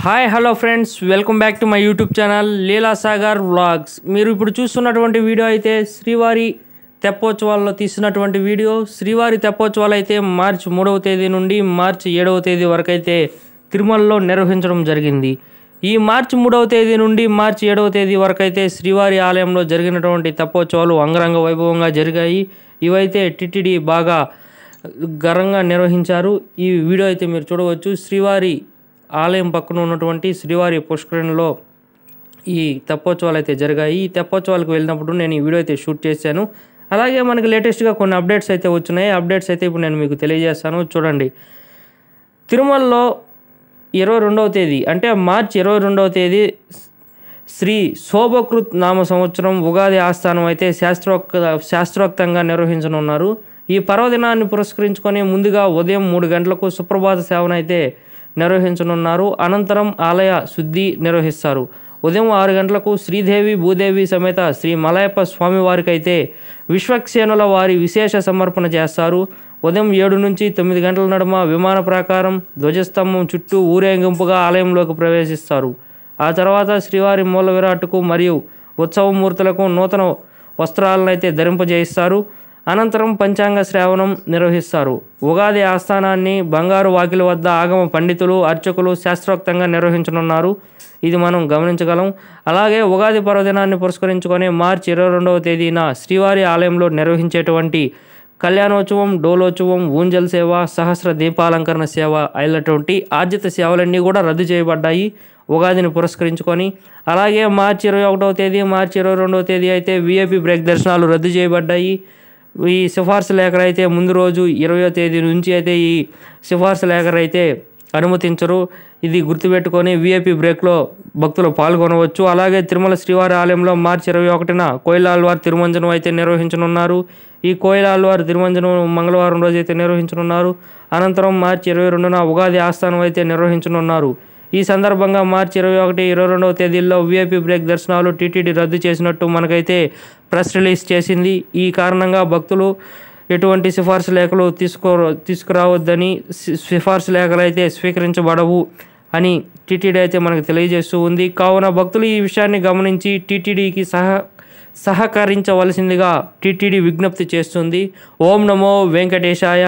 hi hello friends welcome back to my YouTube channel Leela Sagar vlogs మీరు ఇప్పుడు చూస్తున్నటువంటి video అయితే శ్రీవారి తెప్పోత్సవాల్లో తీసినటువంటి వీడియో శ్రీవారి తెప్పోత్సవాలు అయితే మార్చి మూడవ తేదీ నుండి మార్చి ఏడవ తేదీ వరకు అయితే తిరుమలలో నిర్వహించడం జరిగింది ఈ మార్చి మూడవ తేదీ నుండి మార్చి ఏడవ తేదీ వరకు అయితే శ్రీవారి ఆలయంలో జరిగినటువంటి తెప్పోత్సవాలు అంగరంగ వైభవంగా జరిగాయి ఇవైతే టిటిడి బాగా ఘరంగా నిర్వహించారు ఈ వీడియో అయితే మీరు చూడవచ్చు శ్రీవారి ఆలయం పక్కన ఉన్నటువంటి శ్రీవారి పుష్కరణలో ఈ తెప్పోత్సవాలు అయితే జరిగాయి ఈ తెప్పోత్సవాలకు వెళ్ళినప్పుడు నేను ఈ వీడియో అయితే షూట్ చేశాను అలాగే మనకి లేటెస్ట్గా కొన్ని అప్డేట్స్ అయితే వచ్చినాయి అప్డేట్స్ అయితే ఇప్పుడు నేను మీకు తెలియజేస్తాను చూడండి తిరుమలలో ఇరవై రెండవ తేదీ అంటే మార్చి ఇరవై రెండవ తేదీ శ్రీ శోభకృత్ నామ సంవత్సరం ఉగాది ఆస్థానం అయితే శాస్త్రోక్త శాస్త్రోక్తంగా నిర్వహించనున్నారు ఈ పర్వదినాన్ని పురస్కరించుకొని ముందుగా ఉదయం మూడు గంటలకు సుప్రభాత సేవనైతే నిర్వహించనున్నారు అనంతరం ఆలయ శుద్ధి నిర్వహిస్తారు ఉదయం ఆరు గంటలకు శ్రీదేవి భూదేవి సమేత శ్రీ మలయప్ప స్వామివారికైతే విశ్వక్సేనుల వారి విశేష సమర్పణ చేస్తారు ఉదయం ఏడు నుంచి తొమ్మిది గంటల నడుమ విమాన ప్రాకారం ధ్వజస్తంభం చుట్టూ ఊరేగింపుగా ఆలయంలోకి ప్రవేశిస్తారు ఆ తర్వాత శ్రీవారి మూల విరాట్కు మరియు ఉత్సవమూర్తులకు నూతన వస్త్రాలనైతే ధరింపజేయిస్తారు అనంతరం పంచాంగ శ్రావణం నిర్వహిస్తారు ఉగాది ఆస్థానాన్ని బంగారు వాకిల వద్ద ఆగమ పండితులు అర్చకులు శాస్త్రోక్తంగా నిర్వహించనున్నారు ఇది మనం గమనించగలం అలాగే ఉగాది పర్వదినాన్ని పురస్కరించుకొని మార్చి ఇరవై రెండవ తేదీన శ్రీవారి ఆలయంలో నిర్వహించేటువంటి కళ్యాణోత్సవం డోలోత్సవం ఊంజల్ సేవ సహస్ర దీపాలంకరణ సేవ అయినటువంటి ఆర్జిత సేవలన్నీ కూడా రద్దు చేయబడ్డాయి ఉగాదిని పురస్కరించుకొని అలాగే మార్చి ఇరవై ఒకటవ తేదీ మార్చి ఇరవై రెండవ తేదీ అయితే విఏపి బ్రేక్ దర్శనాలు రద్దు చేయబడ్డాయి ఈ సిఫార్సు లేఖలు అయితే ముందు రోజు ఇరవయో తేదీ నుంచి అయితే ఈ సిఫార్సు లేఖలు అయితే అనుమతించరు ఇది గుర్తుపెట్టుకొని వీఐపీ బ్రేక్లో భక్తులు పాల్గొనవచ్చు అలాగే తిరుమల శ్రీవారి ఆలయంలో మార్చి ఇరవై ఒకటిన కోయిలాల్వార్ తిరుమంజనం అయితే నిర్వహించనున్నారు ఈ కోయిలాల్వార్ తిరుమంజనం మంగళవారం రోజు అయితే నిర్వహించనున్నారు అనంతరం మార్చి ఇరవై రెండున ఉగాది ఆస్థానం అయితే నిర్వహించనున్నారు ఈ సందర్భంగా మార్చి ఇరవై ఒకటి ఇరవై రెండవ తేదీల్లో వీఐపీ బ్రేక్ దర్శనాలు టీటీడీ రద్దు చేసినట్టు మనకైతే ప్రెస్ రిలీజ్ చేసింది ఈ కారణంగా భక్తులు ఎటువంటి సిఫార్సు లేఖలు తీసుకో తీసుకురావద్దని సిఫార్సు లేఖలు అయితే స్వీకరించబడవు అని టీటీడీ అయితే మనకు తెలియజేస్తూ ఉంది కావున భక్తులు ఈ విషయాన్ని గమనించి టీటీడీకి సహ సహకరించవలసిందిగా టీటీడీ విజ్ఞప్తి చేస్తుంది ఓం నమో వెంకటేశాయ